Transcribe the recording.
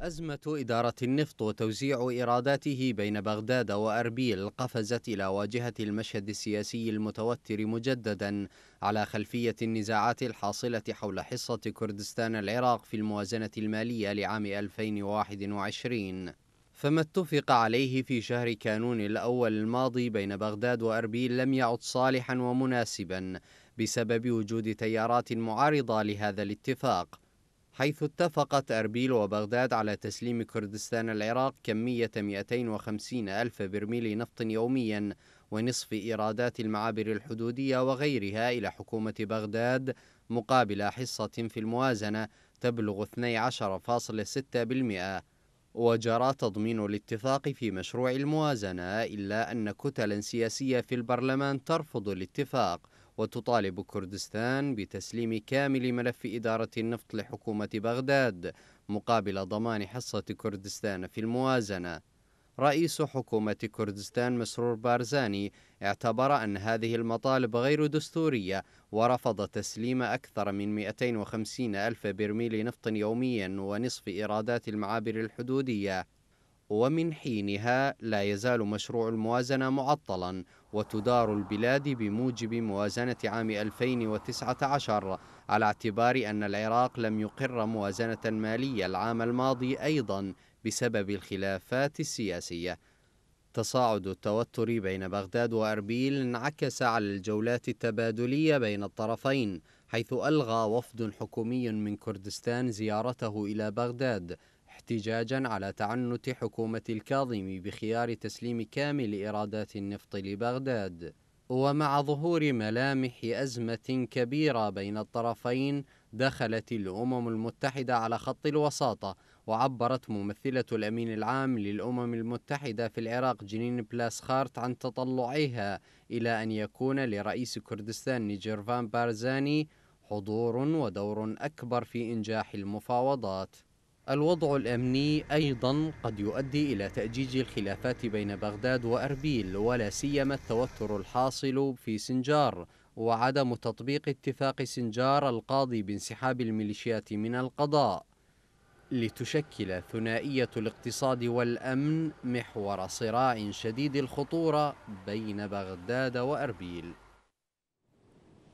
أزمة إدارة النفط وتوزيع إيراداته بين بغداد وأربيل قفزت إلى واجهة المشهد السياسي المتوتر مجددا على خلفية النزاعات الحاصلة حول حصة كردستان العراق في الموازنة المالية لعام 2021 فما اتفق عليه في شهر كانون الأول الماضي بين بغداد وأربيل لم يعد صالحا ومناسبا بسبب وجود تيارات معارضة لهذا الاتفاق حيث اتفقت أربيل وبغداد على تسليم كردستان العراق كمية 250 ألف برميل نفط يوميا ونصف إيرادات المعابر الحدودية وغيرها إلى حكومة بغداد مقابل حصة في الموازنة تبلغ 12.6% وجرى تضمين الاتفاق في مشروع الموازنة إلا أن كتلا سياسية في البرلمان ترفض الاتفاق وتطالب كردستان بتسليم كامل ملف إدارة النفط لحكومة بغداد مقابل ضمان حصة كردستان في الموازنة رئيس حكومة كردستان مسرور بارزاني اعتبر أن هذه المطالب غير دستورية ورفض تسليم أكثر من 250 ألف برميل نفط يوميا ونصف إيرادات المعابر الحدودية ومن حينها لا يزال مشروع الموازنة معطلا وتدار البلاد بموجب موازنة عام 2019 على اعتبار أن العراق لم يقر موازنة مالية العام الماضي أيضا بسبب الخلافات السياسية تصاعد التوتر بين بغداد وأربيل انعكس على الجولات التبادلية بين الطرفين حيث ألغى وفد حكومي من كردستان زيارته إلى بغداد احتجاجا على تعنت حكومة الكاظمي بخيار تسليم كامل إيرادات النفط لبغداد ومع ظهور ملامح أزمة كبيرة بين الطرفين دخلت الأمم المتحدة على خط الوساطة وعبرت ممثلة الأمين العام للأمم المتحدة في العراق جنين بلاسخارت عن تطلعها إلى أن يكون لرئيس كردستان نيجيرفان بارزاني حضور ودور أكبر في إنجاح المفاوضات الوضع الأمني أيضا قد يؤدي إلى تأجيج الخلافات بين بغداد وأربيل ولا سيما التوتر الحاصل في سنجار وعدم تطبيق اتفاق سنجار القاضي بانسحاب الميليشيات من القضاء لتشكل ثنائية الاقتصاد والأمن محور صراع شديد الخطورة بين بغداد وأربيل